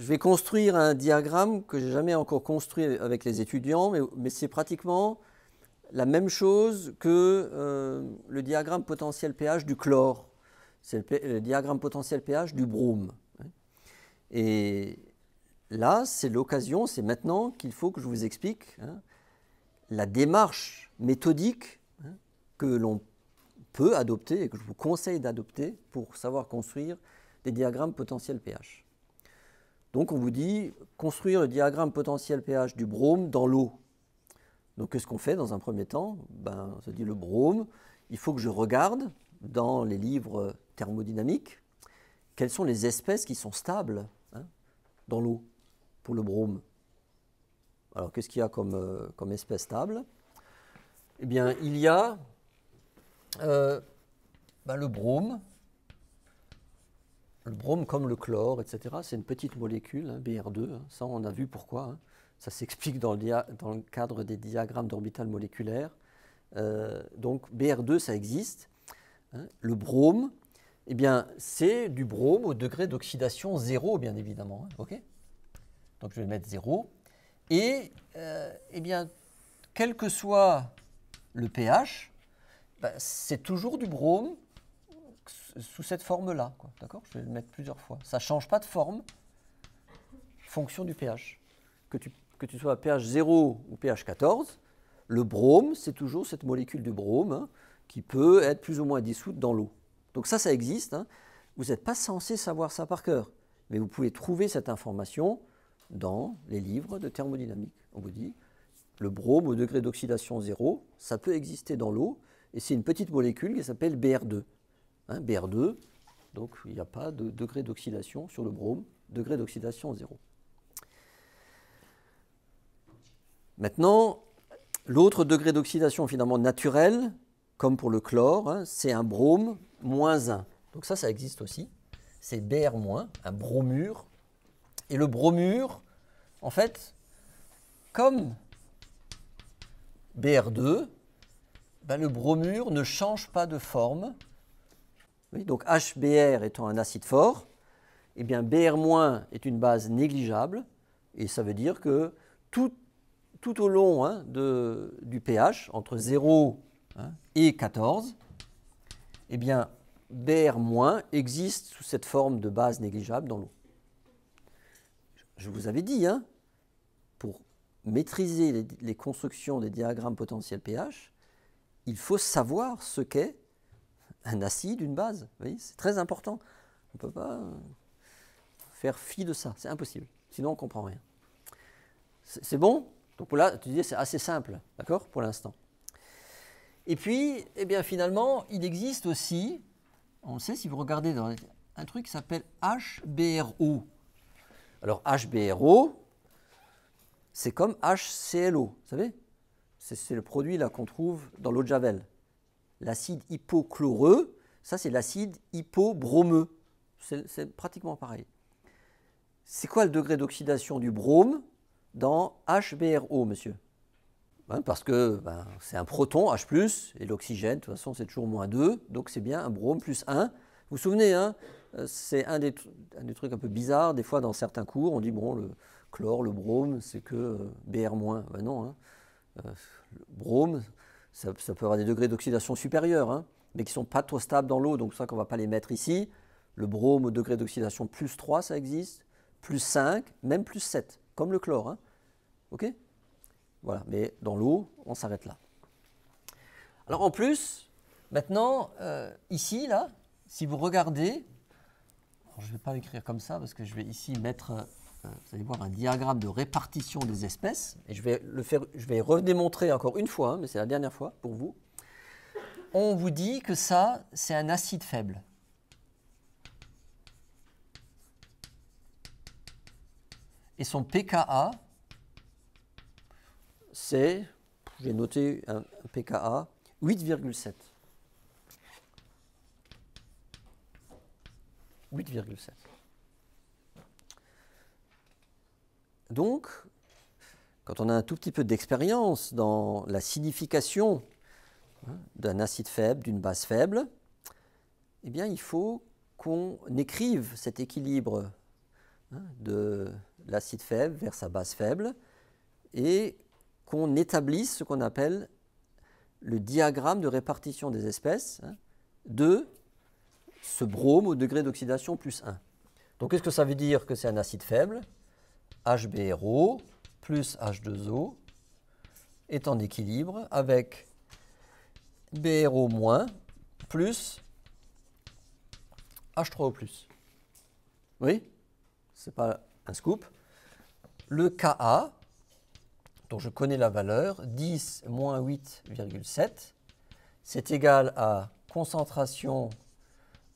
Je vais construire un diagramme que j'ai jamais encore construit avec les étudiants, mais, c'est pratiquement la même chose que euh, le diagramme potentiel pH du chlore. C'est le, diagramme potentiel pH du brome. Hein. Et là, c'est l'occasion, c'est maintenant qu'il faut que je vous explique hein, la démarche méthodique hein, que l'on peut adopter et que je vous conseille d'adopter pour savoir construire des diagrammes potentiels pH. Donc on vous dit construire le diagramme potentiel pH du brome dans l'eau. Donc qu'est-ce qu'on fait dans un premier temps ben, On se dit le brome, il faut que je regarde dans les livres thermodynamiques quelles sont les espèces qui sont stables hein, dans l'eau pour le brome. Alors qu'est-ce qu'il y a comme, euh, espèce stable Eh bien il y a euh, ben, le brome le brome, comme le chlore, etc., c'est une petite molécule, hein, BR2, hein. ça on a vu pourquoi. Hein. Ça s'explique dans, le cadre des diagrammes d'orbital moléculaire. Euh, donc BR2, ça existe. Le brome, eh bien, c'est du brome au degré d'oxydation zéro, bien évidemment. donc je vais mettre zéro. Et euh, eh bien, quel que soit le pH, bah, c'est toujours du brome sous cette forme-là. D'accord Je vais le mettre plusieurs fois. Ça ne change pas de forme, fonction du pH. Que tu, sois à pH 0 ou pH 14, le brome, c'est toujours cette molécule de brome hein, qui peut être plus ou moins dissoute dans l'eau. Donc ça, ça existe. Hein. Vous n'êtes pas censé savoir ça par cœur, mais vous pouvez trouver cette information dans les livres de thermodynamique. On vous dit, le brome au degré d'oxydation 0, ça peut exister dans l'eau, et c'est une petite molécule qui s'appelle BR2. BR2, donc il n'y a pas de degré d'oxydation sur le brome, degré d'oxydation zéro. Maintenant, l'autre degré d'oxydation finalement naturel, comme pour le chlore, hein, c'est un brome moins 1. Donc ça, ça existe aussi. C'est Br-, un bromure. Et le bromure, en fait, comme Br2, ben, le bromure ne change pas de forme donc HBr étant un acide fort, eh bien Br- est une base négligeable, et ça veut dire que tout, tout au long hein, de, du pH, entre 0 hein, et 14, eh bien Br- existe sous cette forme de base négligeable dans l'eau. Je vous avais dit, hein, pour maîtriser les constructions des diagrammes potentiels pH, il faut savoir ce qu'est un acide, une base. C'est très important. On ne peut pas euh, faire fi de ça. C'est impossible. Sinon, on ne comprend rien. C'est bon Donc là, tu dis, c'est assez simple, d'accord Pour l'instant. Et puis, eh bien, finalement, il existe aussi, on sait si vous regardez dans un truc qui s'appelle HBRO. Alors, HBRO, c'est comme HClO, vous savez C'est le produit là qu'on trouve dans l'eau de Javel. L'acide hypochloreux, ça c'est l'acide hypobromeux. C'est pratiquement pareil. C'est quoi le degré d'oxydation du brome dans HBRO, monsieur ben, Parce que ben, c'est un proton, H, et l'oxygène, de toute façon, c'est toujours moins 2, donc c'est bien un brome plus 1. Vous vous souvenez, hein, euh, c'est un, des, trucs un peu bizarres. Des fois, dans certains cours, on dit bon, le chlore, le brome, c'est que euh, BR-. Ben non, hein. Euh, le brome, ça, peut avoir des degrés d'oxydation supérieurs, hein, mais qui ne sont pas trop stables dans l'eau, donc c'est ça qu'on ne va pas les mettre ici. Le brome au degré d'oxydation plus 3, ça existe, plus 5, même plus 7, comme le chlore. Hein. OK Voilà, mais dans l'eau, on s'arrête là. Alors en plus, maintenant, euh, ici, là, si vous regardez, je ne vais pas l'écrire comme ça parce que je vais ici mettre euh, vous allez voir un diagramme de répartition des espèces, et je vais, le faire, je vais redémontrer encore une fois, hein, mais c'est la dernière fois pour vous. On vous dit que ça, c'est un acide faible. Et son pKa, c'est, j'ai noté un pKa, 8,7. 8,7. Donc, quand on a un tout petit peu d'expérience dans la signification hein, d'un acide faible, d'une base faible, eh bien, il faut qu'on écrive cet équilibre hein, de l'acide faible vers sa base faible et qu'on établisse ce qu'on appelle le diagramme de répartition des espèces hein, de ce brome au degré d'oxydation plus 1. Donc, qu'est-ce que ça veut dire que c'est un acide faible HBRO plus H2O est en équilibre avec BRO- plus H3O+. Oui, c'est pas un scoop. Le Ka, dont je connais la valeur, 10 8,7, c'est égal à concentration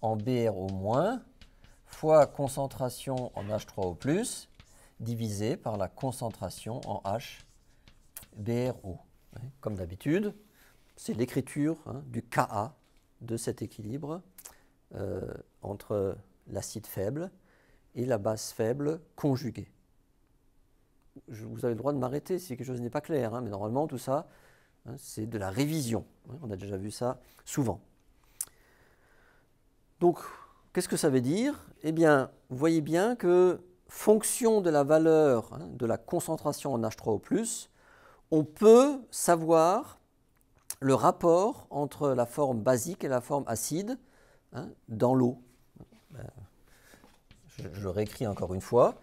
en BRO- fois concentration en H3O+, divisé par la concentration en H BRO. Hein, comme d'habitude, c'est l'écriture hein, du Ka de cet équilibre euh, entre l'acide faible et la base faible conjuguée. vous avez le droit de m'arrêter si quelque chose n'est pas clair, hein, mais normalement tout ça, c'est de la révision. on a déjà vu ça souvent. Donc, qu'est-ce que ça veut dire Eh bien, vous voyez bien que fonction de la valeur hein, de la concentration en H3O+, on peut savoir le rapport entre la forme basique et la forme acide hein, dans l'eau. Euh, je, réécris encore une fois.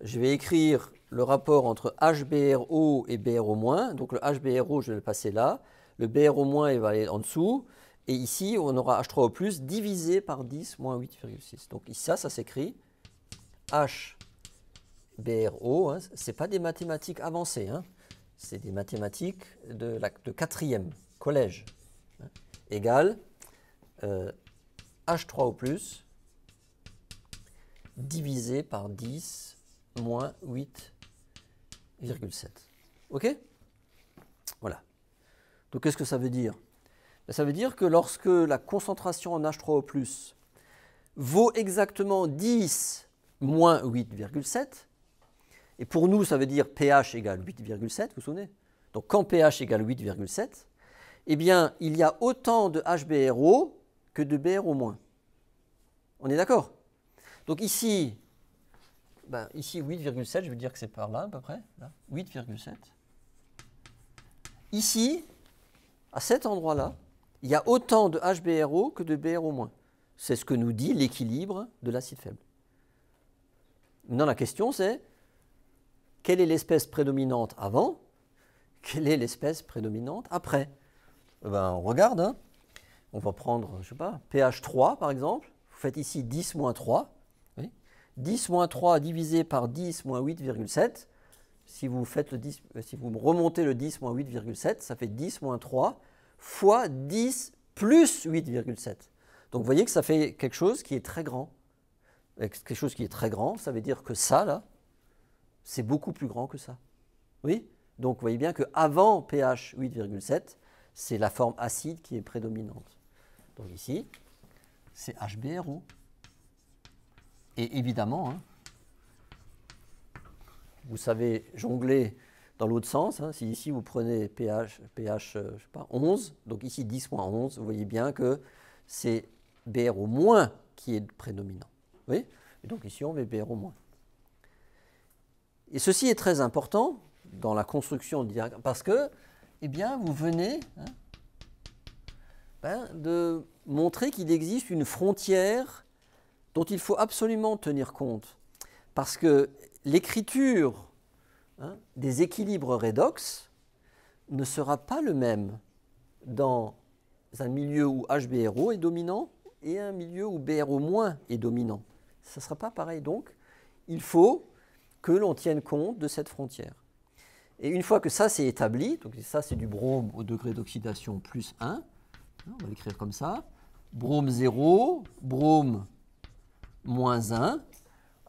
Je vais écrire le rapport entre HBRO et BRO-. Donc le HBRO, je vais le passer là. Le BRO- il va aller en dessous. Et ici, on aura H3O+, divisé par 10, moins 8,6. Donc ça, ça s'écrit H BRO, hein, ce n'est pas des mathématiques avancées, hein. c'est des mathématiques de, quatrième, collège, hein, égale H3 euh, au divisé par 10 moins 8,7. OK Voilà. Donc qu'est-ce que ça veut dire ben, Ça veut dire que lorsque la concentration en H3 au vaut exactement 10 moins 8,7, et pour nous, ça veut dire pH égale 8,7, vous vous souvenez Donc quand pH égale 8,7, eh bien, il y a autant de HBRO que de BRO-. On est d'accord Donc ici, ben, ici 8,7, je veux dire que c'est par là à peu près, 8,7. Ici, à cet endroit-là, il y a autant de HBRO que de BRO-. C'est ce que nous dit l'équilibre de l'acide faible. Maintenant, la question c'est, quelle est l'espèce prédominante avant, quelle est l'espèce prédominante après. Eh ben, on regarde, hein. on va prendre, je sais pas, pH 3 par exemple, vous faites ici 10 moins 3, 10 moins 3 divisé par 10 moins 8,7, si vous, faites le 10, euh, si vous remontez le 10 moins 8,7, ça fait 10 moins 3 fois 10 plus 8,7. Donc vous voyez que ça fait quelque chose qui est très grand. quelque chose qui est très grand, ça veut dire que ça, là, c'est beaucoup plus grand que ça. Oui Donc vous voyez bien que avant pH 8,7, c'est la forme acide qui est prédominante. Donc ici, c'est HBRO. Et évidemment, hein, vous savez jongler dans l'autre sens. Hein. si ici vous prenez pH, euh, pas, 11, donc ici 10-11, vous voyez bien que c'est BRO- qui est prédominant. Oui Et donc ici on met BRO-. Et ceci est très important dans la construction de diagrammes, parce que eh bien, vous venez hein, ben, de montrer qu'il existe une frontière dont il faut absolument tenir compte. Parce que l'écriture hein, des équilibres redox ne sera pas le même dans un milieu où HBRO est dominant et un milieu où BRO- est dominant. Ce ne sera pas pareil. Donc, il faut que l'on tienne compte de cette frontière. Et une fois que ça c'est établi, donc ça c'est du brome au degré d'oxydation plus 1, hein, on va l'écrire comme ça, brome 0, brome moins 1.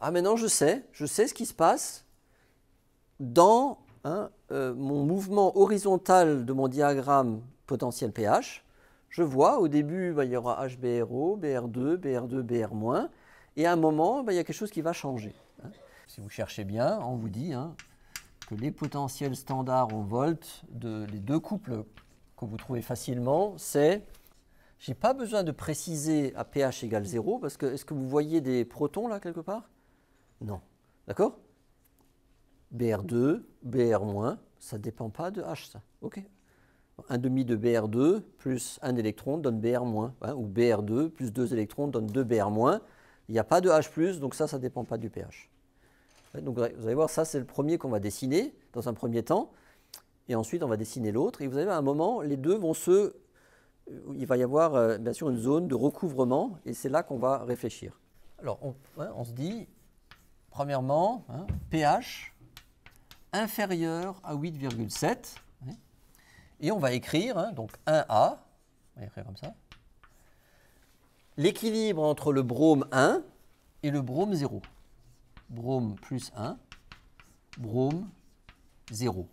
Ah maintenant je sais, je sais ce qui se passe dans hein, euh, mon mouvement horizontal de mon diagramme potentiel pH. Je vois au début bah, il y aura HBRO, BR2, BR2, BR-, et à un moment bah, il y a quelque chose qui va changer si vous cherchez bien, on vous dit hein, que les potentiels standards au volts de les deux couples que vous trouvez facilement, c'est Je n'ai pas besoin de préciser à pH égale 0 parce que est-ce que vous voyez des protons là quelque part Non. D'accord BR2, BR-, ça ne dépend pas de H ça. OK. Un demi de BR2 plus un électron donne BR-, hein, ou BR2 plus deux électrons donne 2BR-. Il n'y a pas de H+, donc ça, ça ne dépend pas du pH. Donc vous allez voir, ça c'est le premier qu'on va dessiner dans un premier temps, et ensuite on va dessiner l'autre. Et vous allez à un moment, les deux vont se... Euh, il va y avoir euh, bien sûr une zone de recouvrement, et c'est là qu'on va réfléchir. Alors on, se dit, premièrement, hein, pH inférieur à 8,7, et on va écrire, hein, donc 1A, on va écrire comme ça, l'équilibre entre le brome 1 et le brome 0 brome plus 1, brome 0.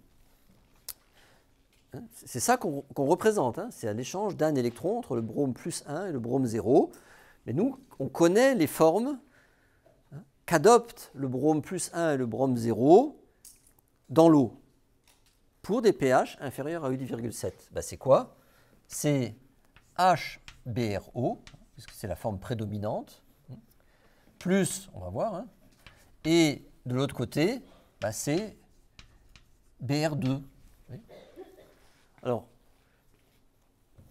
C'est ça qu'on représente, hein. c'est un échange d'un électron entre le brome plus 1 et le brome 0. Mais nous, on connaît les formes hein, qu'adoptent le brome plus 1 et le brome 0 dans l'eau pour des pH inférieurs à 8,7. Bah, c'est quoi C'est HBRO, puisque c'est la forme prédominante, hein, plus, on va voir, hein, et de l'autre côté, bah, c'est BR2. Alors,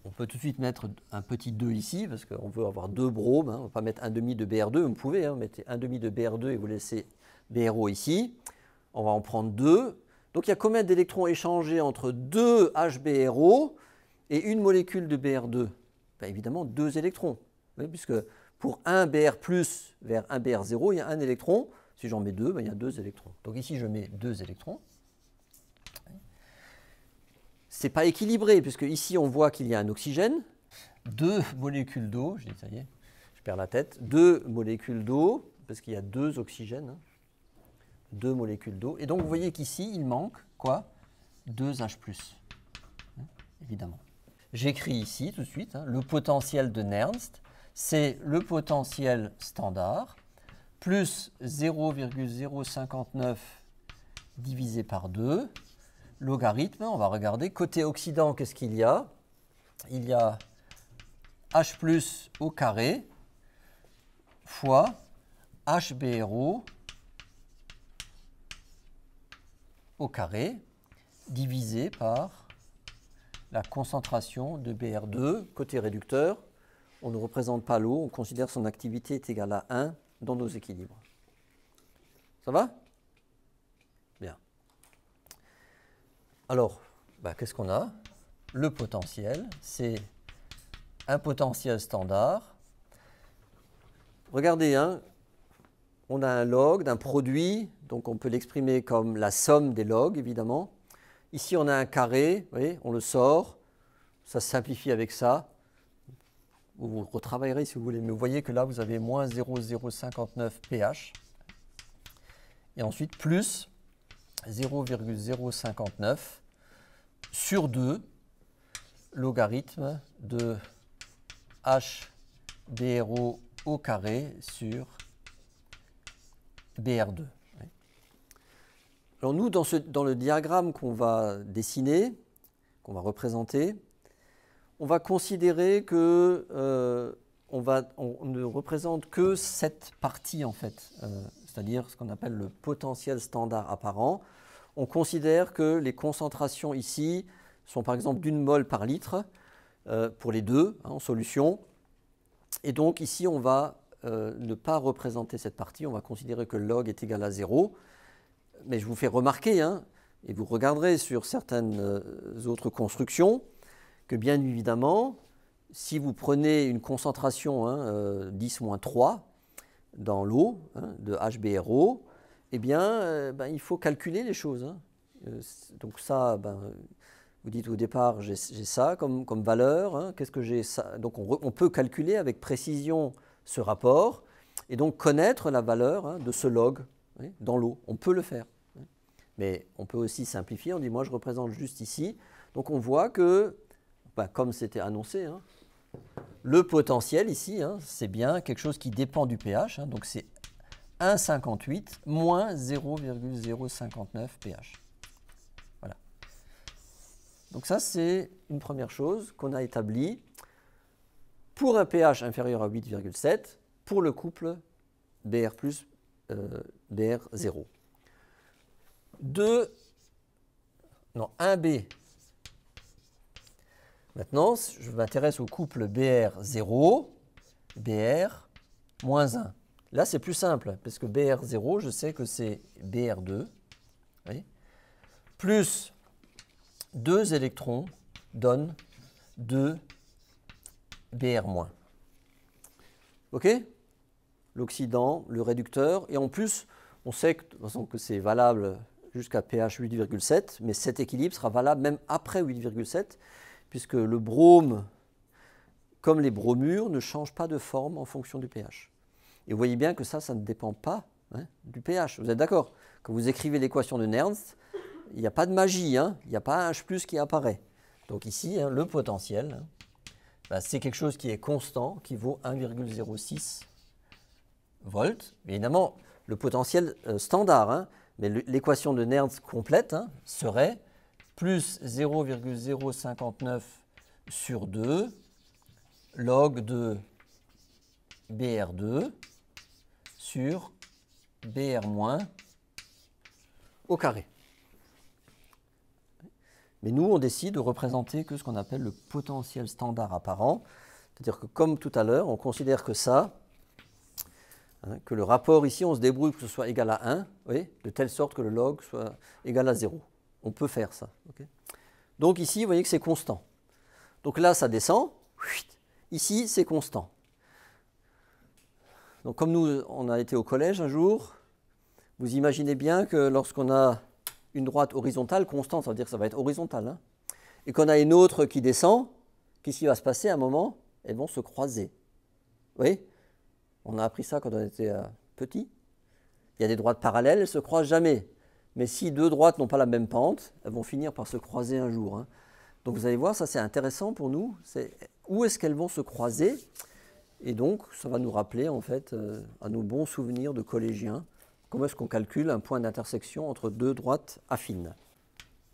on peut tout de suite mettre un petit 2 ici, parce qu'on veut avoir deux bromes. Hein. On ne va pas mettre un demi de BR2, vous pouvez, hein, mettez un demi de BR2 et vous laissez BRO ici. On va en prendre deux. Donc il y a combien d'électrons échangés entre deux HBRO et une molécule de BR2 bah, Évidemment, deux électrons, puisque pour un BR+, vers un BR0, il y a un électron. Si j'en mets deux, ben, il y a deux électrons. Donc ici, je mets deux électrons. Ce n'est pas équilibré, puisque ici, on voit qu'il y a un oxygène, deux molécules d'eau, je dis ça y est, je perds la tête, deux molécules d'eau, parce qu'il y a deux oxygènes, hein. deux molécules d'eau. Et donc, vous voyez qu'ici, il manque quoi 2H+, hein, évidemment. J'écris ici tout de suite hein, le potentiel de Nernst, c'est le potentiel standard plus 0,059 divisé par 2, logarithme, on va regarder, côté occident, qu'est-ce qu'il y a Il y a H plus au carré fois HBRO au carré divisé par la concentration de BR2 côté réducteur. On ne représente pas l'eau, on considère son activité est égale à 1 dans nos équilibres. Ça va Bien. Alors, bah, qu'est-ce qu'on a Le potentiel, c'est un potentiel standard. Regardez, hein, on a un log d'un produit, donc on peut l'exprimer comme la somme des logs, évidemment. Ici, on a un carré, vous voyez, on le sort, ça se simplifie avec ça vous retravaillerez si vous voulez, mais vous voyez que là, vous avez moins 0,059 pH. Et ensuite, plus 0,059 sur 2 logarithme de H HBRO au carré sur BR2. Alors nous, dans le diagramme qu'on va dessiner, qu'on va représenter, on va considérer que euh, on, ne représente que cette partie en fait, euh, c'est-à-dire ce qu'on appelle le potentiel standard apparent. On considère que les concentrations ici sont par exemple d'une mole par litre euh, pour les deux hein, en solution. Et donc ici on va ne pas représenter cette partie, on va considérer que log est égal à zéro. Mais je vous fais remarquer, hein, et vous regarderez sur certaines autres constructions, bien évidemment, si vous prenez une concentration hein, 10-3 euh, dans l'eau hein, de HBRO, eh bien, euh, ben, il faut calculer les choses. Hein. Euh, donc ça, ben, vous dites au départ, j'ai ça comme, valeur, hein, qu'est-ce que j'ai ça Donc on, peut calculer avec précision ce rapport et donc connaître la valeur de ce log dans l'eau. On peut le faire. Mais on peut aussi simplifier, on dit moi je représente juste ici. Donc on voit que comme c'était annoncé, hein. le potentiel ici, hein, c'est bien quelque chose qui dépend du pH, hein, donc c'est 1,58 moins 0,059 pH. Voilà. Donc ça, c'est une première chose qu'on a établie pour un pH inférieur à 8,7 pour le couple BR plus euh, BR0. 2, non, 1B Maintenant, je m'intéresse au couple BR0, BR 1. Là, c'est plus simple, parce que BR0, je sais que c'est BR2, plus deux électrons donnent 2 BR-. OK L'oxydant, le réducteur, et en plus, on sait que c'est valable jusqu'à pH 8,7, mais cet équilibre sera valable même après 8,7, puisque le brome, comme les bromures, ne change pas de forme en fonction du pH. Et vous voyez bien que ça, ça ne dépend pas hein, du pH. Vous êtes d'accord Quand vous écrivez l'équation de Nernst, il n'y a pas de magie, hein. il n'y a pas un H qui apparaît. Donc ici, hein, le potentiel, bah, c'est quelque chose qui est constant, qui vaut 1,06 volts. Évidemment, le potentiel euh, standard, mais l'équation de Nernst complète serait plus 0,059 sur 2 log de BR2 sur BR- au carré. Mais nous, on décide de représenter que ce qu'on appelle le potentiel standard apparent. C'est-à-dire que comme tout à l'heure, on considère que ça, hein, que le rapport ici, on se débrouille que ce soit égal à 1, de telle sorte que le log soit égal à 0. On peut faire ça. Donc ici, vous voyez que c'est constant. Donc là, ça descend. Ici, c'est constant. Donc comme nous, on a été au collège un jour, vous imaginez bien que lorsqu'on a une droite horizontale constante, ça veut dire que ça va être horizontal, hein, et qu'on a une autre qui descend, qu'est-ce qui va se passer à un moment Elles vont se croiser. Vous voyez On a appris ça quand on était euh, petit. Il y a des droites parallèles, elles ne se croisent jamais. Mais si deux droites n'ont pas la même pente, elles vont finir par se croiser un jour. Hein. Donc vous allez voir, ça c'est intéressant pour nous. C'est où est-ce qu'elles vont se croiser Et donc ça va nous rappeler en fait euh, à nos bons souvenirs de collégiens comment est-ce qu'on calcule un point d'intersection entre deux droites affines.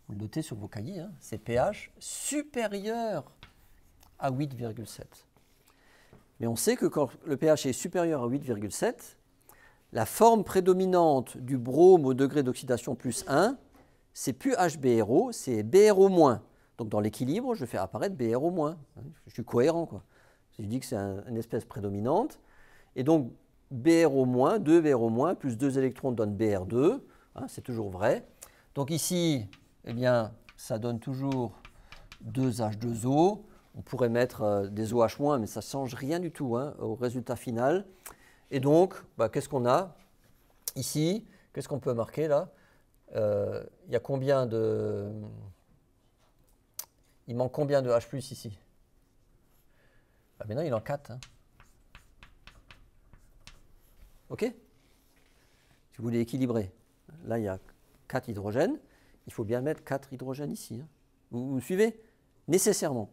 Vous le notez sur vos cahiers, hein. c'est pH supérieur à 8,7. Mais on sait que quand le pH est supérieur à 8,7, la forme prédominante du brome au degré d'oxydation plus 1, c'est plus HBRO, c'est BRO-. Donc dans l'équilibre, je fais apparaître BRO-. Je suis cohérent. Quoi. Je dis que c'est une espèce prédominante. Et donc BRO-, 2BRO- plus 2 électrons donne BR2. Hein, c'est toujours vrai. Donc ici, eh bien, ça donne toujours 2H2O. On pourrait mettre euh, des OH-, mais ça ne change rien du tout hein, au résultat final. Et donc, bah, qu'est-ce qu'on a ici Qu'est-ce qu'on peut marquer là euh, Il y a combien de... Il manque combien de H+, ici ah, Maintenant, il en 4. Hein. OK Si vous voulez équilibrer, là, il y a 4 hydrogènes. Il faut bien mettre 4 hydrogènes ici. Hein. Vous, vous me suivez Nécessairement.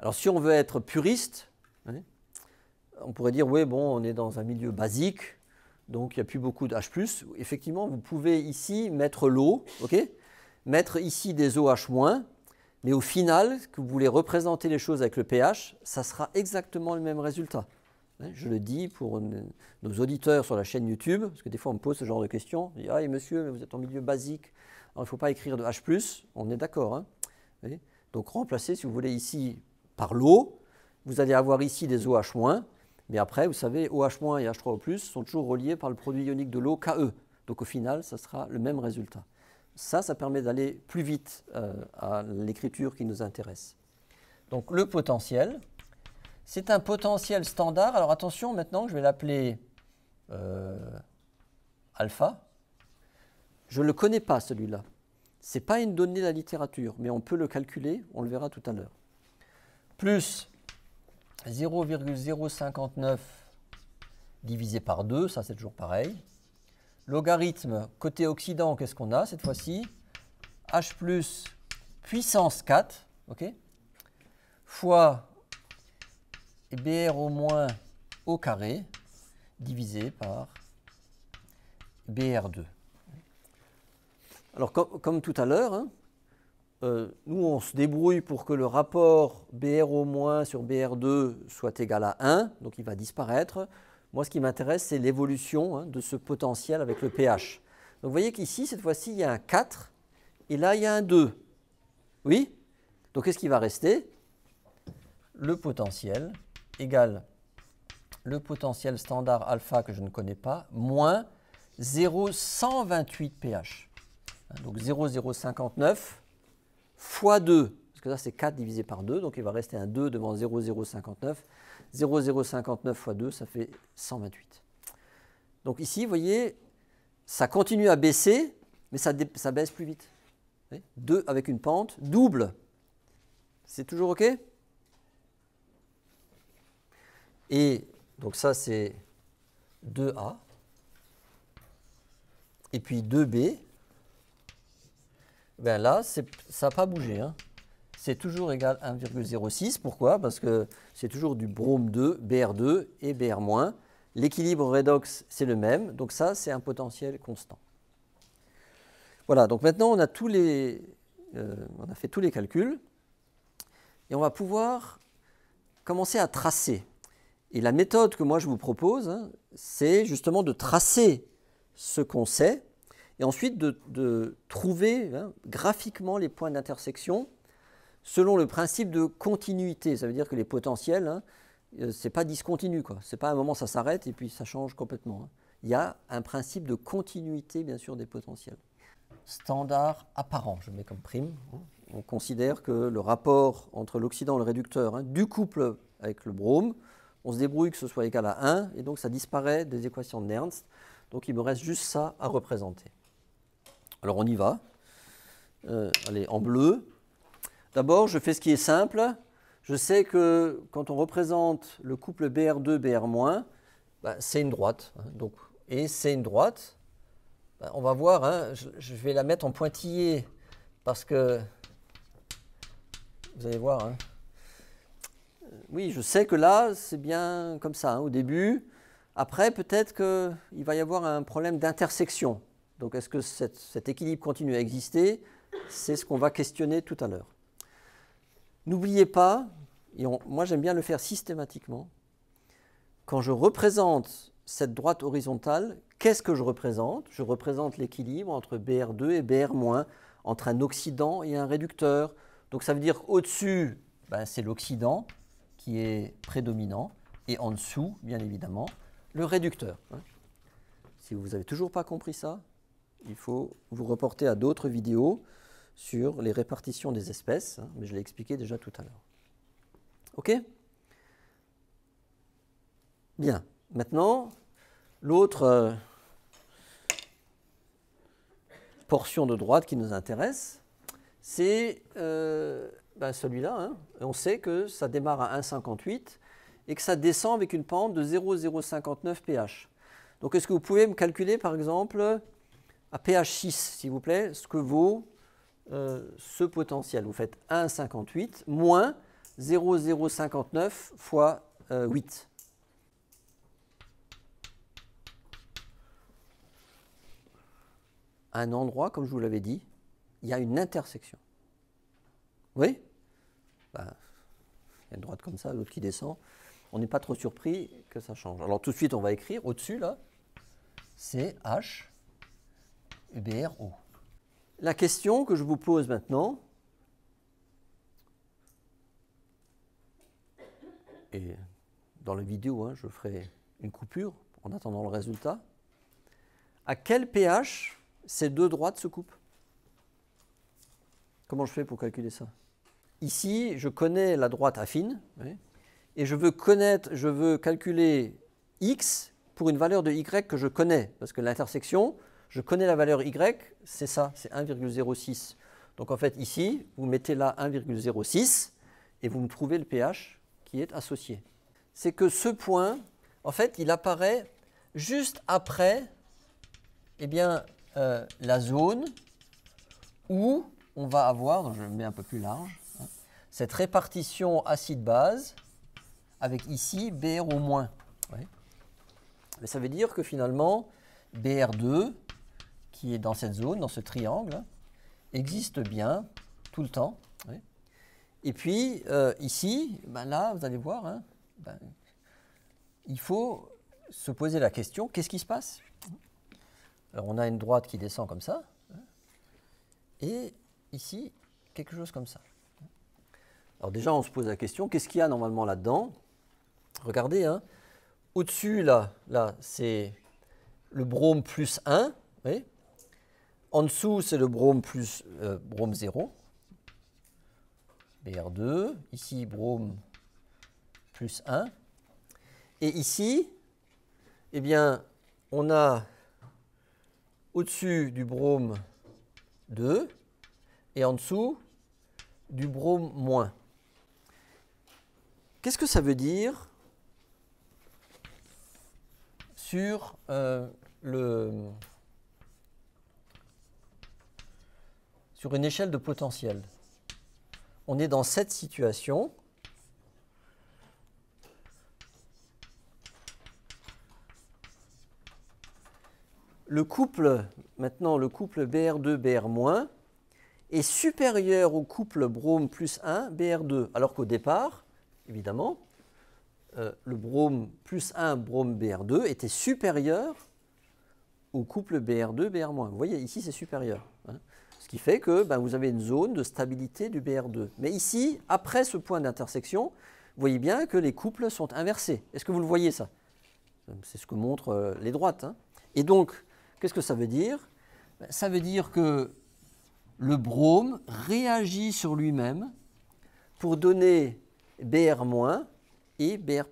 Alors, si on veut être puriste, on pourrait dire, oui, bon, on est dans un milieu basique, donc il n'y a plus beaucoup de H+. Effectivement, vous pouvez ici mettre l'eau, ok mettre ici des OH-, mais au final, que vous voulez représenter les choses avec le pH, ça sera exactement le même résultat. Hein, je le dis pour nos auditeurs sur la chaîne YouTube, parce que des fois on me pose ce genre de questions. ah, et monsieur, vous êtes en milieu basique, il ne faut pas écrire de H+, on est d'accord. Hein. Donc remplacer, si vous voulez, ici par l'eau. Vous allez avoir ici des OH-, mais après, vous savez, OH- et H3O+, sont toujours reliés par le produit ionique de l'eau KE. Donc au final, ça sera le même résultat. Ça, ça permet d'aller plus vite euh, à l'écriture qui nous intéresse. Donc le potentiel, c'est un potentiel standard. Alors attention, maintenant, je vais l'appeler euh, alpha. Je ne le connais pas, celui-là. Ce n'est pas une donnée de la littérature, mais on peut le calculer, on le verra tout à l'heure. Plus 0,059 divisé par 2, ça c'est toujours pareil. Logarithme côté occident, qu'est-ce qu'on a cette fois-ci H plus puissance 4, ok Fois BR au moins au carré divisé par BR2. Alors comme tout à l'heure, hein, euh, nous, on se débrouille pour que le rapport BR au moins sur BR2 soit égal à 1, donc il va disparaître. Moi, ce qui m'intéresse, c'est l'évolution hein, de ce potentiel avec le pH. Donc, vous voyez qu'ici, cette fois-ci, il y a un 4, et là, il y a un 2. Oui Donc, qu'est-ce qui va rester Le potentiel égale le potentiel standard alpha que je ne connais pas, moins 0,128 pH. Hein, donc 0,059 fois 2, parce que ça c'est 4 divisé par 2, donc il va rester un 2 devant 0059. 0059 fois 2, ça fait 128. Donc ici, vous voyez, ça continue à baisser, mais ça, ça baisse plus vite. 2 avec une pente double. C'est toujours OK Et donc ça, c'est 2A. Et puis 2B. Ben là, ça n'a pas bougé. Hein. C'est toujours égal à 1,06. Pourquoi Parce que c'est toujours du brome 2, Br2 et Br-. L'équilibre redox, c'est le même. Donc ça, c'est un potentiel constant. Voilà, donc maintenant, on a, tous les, euh, on a fait tous les calculs. Et on va pouvoir commencer à tracer. Et la méthode que moi, je vous propose, hein, c'est justement de tracer ce qu'on sait et ensuite de, trouver hein, graphiquement les points d'intersection selon le principe de continuité. Ça veut dire que les potentiels, hein, euh, ce n'est pas discontinu. Ce n'est pas à un moment ça s'arrête et puis ça change complètement. Hein. Il y a un principe de continuité, bien sûr, des potentiels. Standard apparent, je mets comme prime. On considère que le rapport entre l'oxydant et le réducteur du couple avec le brome, on se débrouille que ce soit égal à 1, et donc ça disparaît des équations de Nernst. Donc il me reste juste ça à représenter. Alors on y va. Euh, allez, en bleu. D'abord, je fais ce qui est simple. Je sais que quand on représente le couple BR2, BR-, bah, c'est une droite. Hein, donc, et c'est une droite. Bah, on va voir, hein, je, vais la mettre en pointillé parce que vous allez voir. Hein. Euh, oui, je sais que là, c'est bien comme ça au début. Après, peut-être qu'il va y avoir un problème d'intersection. Donc est-ce que cet équilibre continue à exister C'est ce qu'on va questionner tout à l'heure. N'oubliez pas, et moi j'aime bien le faire systématiquement, quand je représente cette droite horizontale, qu'est-ce que je représente Je représente l'équilibre entre BR2 et BR-, entre un oxydant et un réducteur. Donc ça veut dire au-dessus, ben, c'est l'oxydant qui est prédominant, et en dessous, bien évidemment, le réducteur. Hein. Si vous n'avez toujours pas compris ça, il faut vous reporter à d'autres vidéos sur les répartitions des espèces, hein, mais je l'ai expliqué déjà tout à l'heure. OK Bien. Maintenant, l'autre euh, portion de droite qui nous intéresse, c'est euh, ben celui-là. Hein. On sait que ça démarre à 1,58 et que ça descend avec une pente de 0,059 pH. Donc est-ce que vous pouvez me calculer par exemple à pH 6, s'il vous plaît, ce que vaut euh, ce potentiel. Vous faites 1,58 moins 0,059 fois 8. Euh, un endroit, comme je vous l'avais dit, il y a une intersection. Oui voyez ben, Il y a une droite comme ça, l'autre qui descend. On n'est pas trop surpris que ça change. Alors tout de suite, on va écrire au-dessus, là, c'est H la question que je vous pose maintenant, et dans la vidéo, hein, je ferai une coupure en attendant le résultat, à quel pH ces deux droites se coupent Comment je fais pour calculer ça Ici, je connais la droite affine, et je veux connaître, je veux calculer x pour une valeur de y que je connais, parce que l'intersection, je connais la valeur Y, c'est ça, c'est 1,06. Donc en fait, ici, vous mettez là 1,06 et vous me trouvez le pH qui est associé. C'est que ce point, en fait, il apparaît juste après eh bien, euh, la zone où on va avoir, je le mets un peu plus large, hein, cette répartition acide-base avec ici BR au moins. Mais ça veut dire que finalement, BR2, qui est dans cette zone, dans ce triangle, existe bien tout le temps. Et puis, euh, ici, ben là, vous allez voir, hein, ben, il faut se poser la question, qu'est-ce qui se passe Alors, on a une droite qui descend comme ça, hein, et ici, quelque chose comme ça. Alors déjà, on se pose la question, qu'est-ce qu'il y a normalement là-dedans Regardez, hein, au-dessus, là, là c'est le brome plus 1, vous en dessous, c'est le brome plus euh, brome 0. BR2. Ici, brome plus 1. Et ici, eh bien, on a au-dessus du brome 2 et en dessous du brome moins. Qu'est-ce que ça veut dire sur euh, le sur une échelle de potentiel. On est dans cette situation. Le couple, maintenant le couple BR2-BR- est supérieur au couple brome plus 1 BR2, alors qu'au départ, évidemment, euh, le brome plus 1 brome BR2 était supérieur au couple BR2 BR-. Vous voyez, ici c'est supérieur qui fait que ben, vous avez une zone de stabilité du BR2. Mais ici, après ce point d'intersection, vous voyez bien que les couples sont inversés. Est-ce que vous le voyez ça C'est ce que montrent euh, les droites. Hein. Et donc, qu'est-ce que ça veut dire ben, Ça veut dire que le brome réagit sur lui-même pour donner BR- et BR+.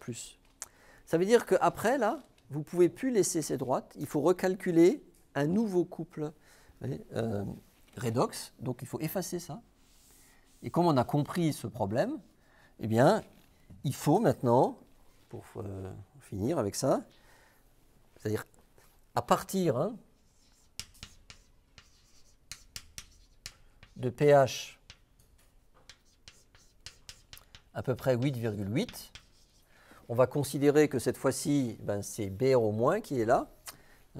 Ça veut dire qu'après, là, vous ne pouvez plus laisser ces droites. Il faut recalculer un nouveau couple. Euh, redox, donc il faut effacer ça. Et comme on a compris ce problème, eh bien, il faut maintenant, pour euh, finir avec ça, c'est-à-dire à partir hein, de pH à peu près 8,8, on va considérer que cette fois-ci, ben, c'est BR au moins qui est là.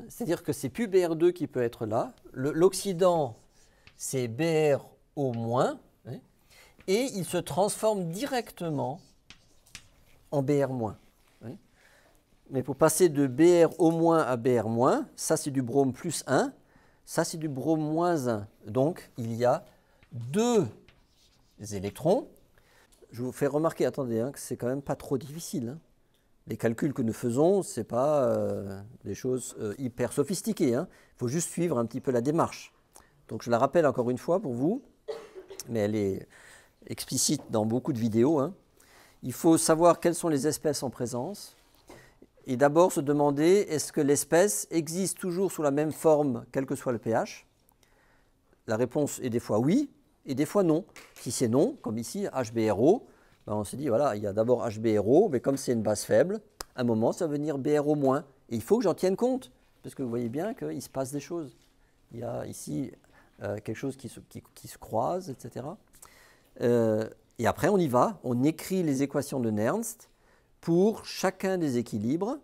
C'est-à-dire que c'est plus BR2 qui peut être là. L'oxydant c'est BR au moins, hein, et il se transforme directement en BR moins. Hein. Mais pour passer de BR au moins à BR moins, ça c'est du brome plus 1, ça c'est du brome moins 1. Donc il y a deux électrons. Je vous fais remarquer, attendez, que hein, que c'est quand même pas trop difficile les calculs que nous faisons, ce n'est pas euh, des choses euh, hyper sophistiquées. Il faut juste suivre un petit peu la démarche. Donc je la rappelle encore une fois pour vous, mais elle est explicite dans beaucoup de vidéos. Hein. Il faut savoir quelles sont les espèces en présence. Et d'abord se demander est-ce que l'espèce existe toujours sous la même forme, quel que soit le pH La réponse est des fois oui et des fois non. Si c'est non, comme ici HBRO, ben, on se dit voilà, il y a d'abord HBRO, mais comme c'est une base faible, à un moment ça va venir BRO-. Et il faut que j'en tienne compte, parce que vous voyez bien qu'il se passe des choses. Il y a ici euh, quelque chose qui se, croise, etc. Euh, et après, on y va, on écrit les équations de Nernst pour chacun des équilibres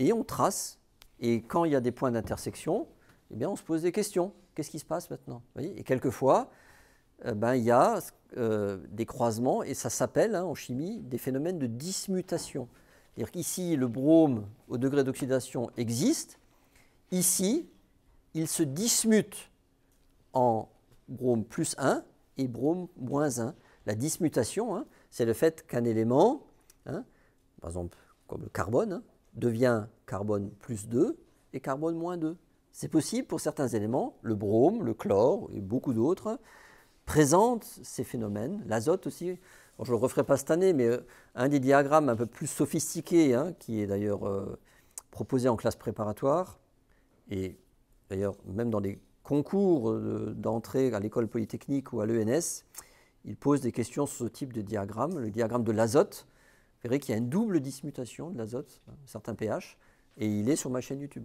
et on trace. Et quand il y a des points d'intersection, eh bien, on se pose des questions. Qu'est-ce qui se passe maintenant Et quelquefois, euh, ben, il y a des croisements, et ça s'appelle hein, en chimie des phénomènes de dismutation. Ici, le brome au degré d'oxydation existe. Ici, il se dismute en brome plus 1 et brome moins 1. La dismutation, hein, c'est le fait qu'un élément, hein, par exemple comme le carbone, hein, devient carbone plus 2 et carbone moins 2. C'est possible pour certains éléments, le brome, le chlore et beaucoup d'autres, présentent ces phénomènes. L'azote aussi, je ne le referai pas cette année, mais euh, un des diagrammes un peu plus sophistiqués, qui est d'ailleurs euh, proposé en classe préparatoire, et d'ailleurs même dans des concours euh, d'entrée à l'école polytechnique ou à l'ENS, il pose des questions sur ce type de diagramme, le diagramme de l'azote. Vous verrez qu'il y a une double dismutation de l'azote, euh, certains pH, et il est sur ma chaîne YouTube.